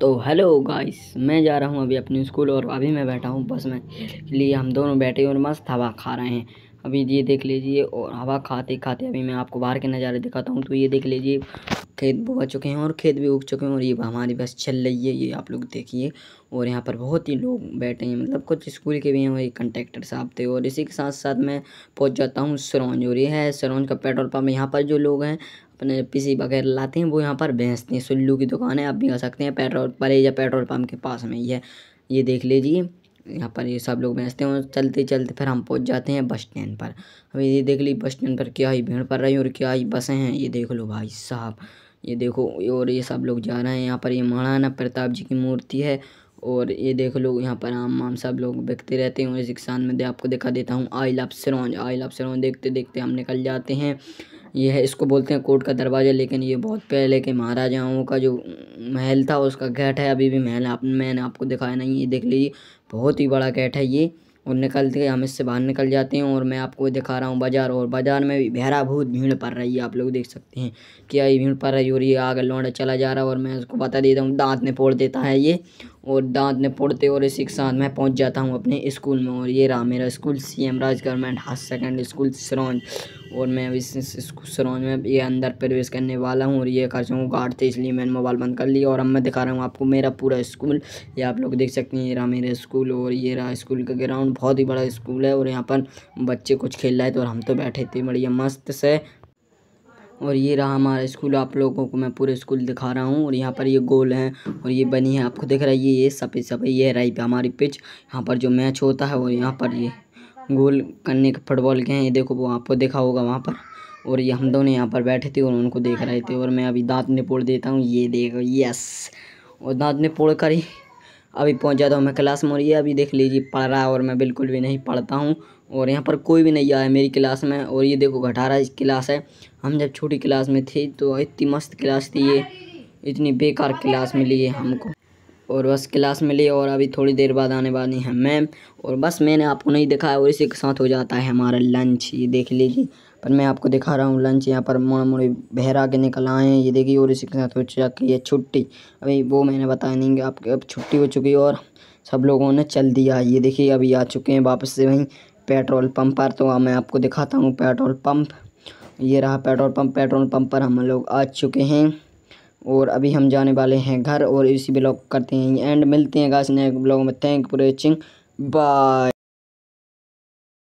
तो hello guys मैं जा रहा हूँ अभी अपने स्कूल और अभी मैं बैठा हूँ बस में इसलिए लिए हम दोनों बैठे और मस्त हवा खा रहे हैं अभी ये देख लीजिए और हवा खाते खाते अभी मैं आपको बाहर के नज़ारे दिखाता हूँ तो ये देख लीजिए खेत बुआ चुके हैं और खेत भी उग चुके हैं और ये हमारी बस चल रही है ये आप लोग देखिए और यहाँ पर बहुत ही लोग बैठे हैं मतलब कुछ स्कूल के भी हैं और कंटेक्टर साहब थे और इसी के साथ साथ मैं पहुँच जाता हूँ सरोंज और ये है सरोंज का पेट्रोल पम्प यहाँ पर जो लोग हैं अपने पीसी वगैरह लाते हैं वो यहाँ पर बेचते हैं सुल्लू की दुकान है आप भी आ सकते हैं पेट्रोल पर या पेट्रोल पम्प के पास में ही है ये देख लीजिए यहाँ पर ये सब लोग बेचते हैं और चलते चलते फिर हम पहुँच जाते हैं बस स्टैंड पर अब ये देख ली बस स्टैंड पर क्या ही भीड़ पड़ रही है और क्या ही बसें हैं ये देख लो भाई साहब ये देखो और ये सब लोग जा रहे हैं यहाँ पर ये महाराणा प्रताप जी की मूर्ति है और ये देख लो यहाँ पर आम आम सब लोग बिकते रहते हैं और इस किसान में दे आपको दिखा देता हूँ I love Sironj I love Sironj देखते देखते हम निकल जाते हैं ये है इसको बोलते हैं कोर्ट का दरवाज़ा लेकिन ये बहुत पहले के महाराजाओं का जो महल था उसका गेट है अभी भी महल आप मैंने आपको दिखाया नहीं ये देख लीजिए बहुत ही बड़ा गेट है ये और निकलते हैं हम इससे बाहर निकल जाते हैं और मैं आपको दिखा रहा हूँ बाज़ार और बाज़ार में भी भूत भीड़ पड़ रही है आप लोग देख सकते हैं क्या ये भीड़ पड़ रही है और ये आगे लौंडा चला जा रहा है और मैं उसको बता देता हूँ दांत में फोड़ देता है ये और दांत ने पढ़ते और इसी के साथ मैं पहुंच जाता हूं अपने स्कूल में और ये रहा मेरा school C M Raj government higher secondary school Sironj और मैं अब इस सरोंज में ये अंदर प्रवेश करने वाला हूँ और ये खर्चों हूँ गार्ड थे इसलिए मैंने मोबाइल बंद कर लिया और अब मैं दिखा रहा हूँ आपको मेरा पूरा स्कूल ये आप लोग देख सकते हैं ये रहा मेरा स्कूल और ये रहा स्कूल का ग्राउंड बहुत ही बड़ा स्कूल है और यहाँ पर बच्चे कुछ खेल रहे थे और हम तो बैठे थे बढ़िया मस्त से और ये रहा हमारा स्कूल आप लोगों को मैं पूरे स्कूल दिखा रहा हूँ और यहाँ पर ये गोल है और ये बनी है आपको दिख रहा है ये ये सफ़ेद सफ़ेद ये रही हमारी पिच यहाँ पर जो मैच होता है और यहाँ पर ये गोल करने के फुटबॉल के हैं ये देखो वो आपको देखा होगा वहाँ पर और ये हम दोनों यहाँ पर बैठे थे और उनको देख रहे थे और मैं अभी दाँत निपोड़ देता हूँ ये देखो यस और दाँत निपोड़ कर ही अभी जाता तो मैं क्लास में और ये अभी देख लीजिए पढ़ रहा है और मैं बिल्कुल भी नहीं पढ़ता हूँ और यहाँ पर कोई भी नहीं आया मेरी क्लास में और ये देखो घटारा क्लास है हम जब छोटी क्लास में थे तो इतनी मस्त क्लास थी ये इतनी बेकार क्लास मिली है हमको और बस क्लास में ली और अभी थोड़ी देर बाद आने वाली है मैम और बस मैंने आपको नहीं दिखाया और इसी के साथ हो जाता है हमारा लंच ये देख लीजिए पर मैं आपको दिखा रहा हूँ लंच यहाँ पर मोड़ा मोड़े बहरा के निकल आए हैं ये देखिए और इसी के साथ हो चुकी है छुट्टी अभी वो मैंने बताया नहीं कि आपकी अब छुट्टी हो चुकी है और सब लोगों ने चल दिया ये देखिए अभी आ चुके हैं वापस से वहीं पेट्रोल पम्प पर तो मैं आपको दिखाता हूँ पेट्रोल पम्प ये रहा पेट्रोल पम्प पेट्रोल पम्प पर हम लोग आ चुके हैं और अभी हम जाने वाले हैं घर और इसी ब्लॉग करते हैं एंड मिलते हैं गाइस नए ब्लॉग में थैंक फॉर वॉचिंग बाय